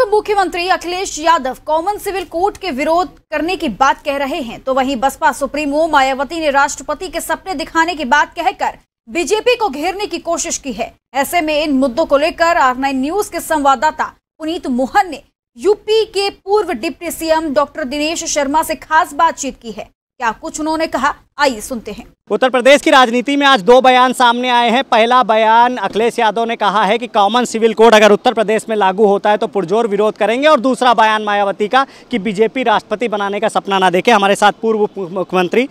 पूर्व मुख्यमंत्री Akhilesh Yadav common civil court के विरोध करने की बात कह रहे हैं तो वहीं बसपा सुप्रीमो मायावती ने राष्ट्रपति के सपने दिखाने की बात कहकर बीजेपी को घेरने की कोशिश की है ऐसे में इन मुद्दों को लेकर आर नाइन न्यूज के संवाददाता पुनीत मोहन ने यूपी के पूर्व deputy CM doctor Dinesh Sharma से खास बातचीत की है क्या कुछ उन्होंने कहा आइए सुनते हैं उत्तर प्रदेश की राजनीति में आज दो बयान सामने आए हैं पहला बयान अखिलेश यादव ने कहा है कि कॉमन सिविल कोड अगर उत्तर प्रदेश में लागू होता है तो पुरजोर विरोध करेंगे और दूसरा बयान मायावती का कि बीजेपी राष्ट्रपति बनाने का सपना ना देखे हमारे साथ पूर्व मुख्यमंत्री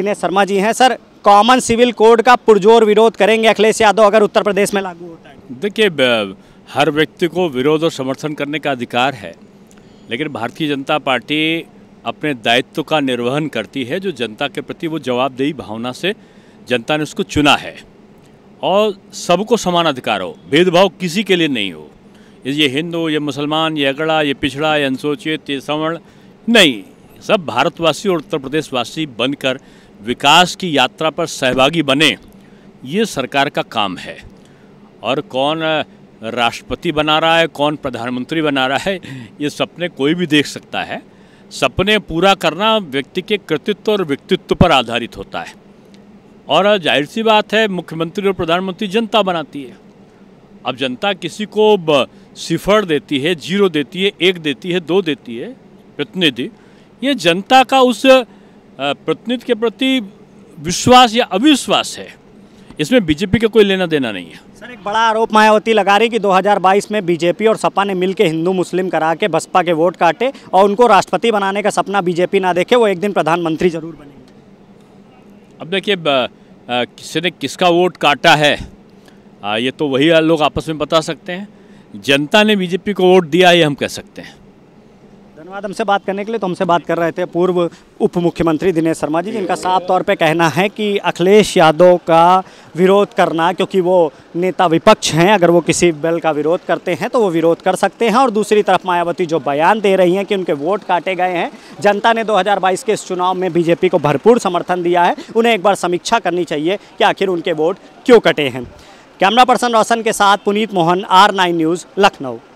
दिनेश शर्मा जी हैं सर कॉमन सिविल कोड का पुरजोर विरोध करेंगे अखिलेश यादव अगर उत्तर प्रदेश में लागू होता है देखिए हर व्यक्ति को विरोध और समर्थन करने का अधिकार है लेकिन भारतीय जनता पार्टी अपने दायित्व का निर्वहन करती है जो जनता के प्रति वो जवाबदेही भावना से जनता ने उसको चुना है और सबको समान अधिकार हो भेदभाव किसी के लिए नहीं हो ये हिंदू ये मुसलमान ये अगड़ा ये पिछड़ा ये अनुसूचित ये सवर्ण नहीं सब भारतवासी और उत्तर प्रदेशवासी बनकर विकास की यात्रा पर सहभागी बने ये सरकार का काम है और कौन राष्ट्रपति बना रहा है कौन प्रधानमंत्री बना रहा है ये सपने कोई भी देख सकता है सपने पूरा करना व्यक्ति के कृतित्व और व्यक्तित्व पर आधारित होता है और जाहिर सी बात है मुख्यमंत्री और प्रधानमंत्री जनता बनाती है अब जनता किसी को सिफर देती है जीरो देती है एक देती है दो देती है प्रतिनिधि ये जनता का उस प्रतिनिधि के प्रति विश्वास या अविश्वास है इसमें बीजेपी का कोई लेना देना नहीं है सर एक बड़ा आरोप मायावती लगा रही कि 2022 में बीजेपी और सपा ने मिलकर हिंदू मुस्लिम करा के बसपा के वोट काटे और उनको राष्ट्रपति बनाने का सपना बीजेपी ना देखे वो एक दिन प्रधानमंत्री जरूर बने अब देखिए किसी ने किसका वोट काटा है आ, ये तो वही लोग आपस में बता सकते हैं जनता ने बीजेपी को वोट दिया ये हम कह सकते हैं धन्यवाद हमसे बात करने के लिए तो हमसे बात कर रहे थे पूर्व उप मुख्यमंत्री दिनेश शर्मा जी जिनका साफ तौर पे कहना है कि अखिलेश यादव का विरोध करना क्योंकि वो नेता विपक्ष हैं अगर वो किसी बिल का विरोध करते हैं तो वो विरोध कर सकते हैं और दूसरी तरफ मायावती जो बयान दे रही हैं कि उनके वोट काटे गए हैं जनता ने दो के इस चुनाव में बीजेपी को भरपूर समर्थन दिया है उन्हें एक बार समीक्षा करनी चाहिए कि आखिर उनके वोट क्यों कटे हैं कैमरा पर्सन रोशन के साथ Puneet Mohan R nine news Lucknow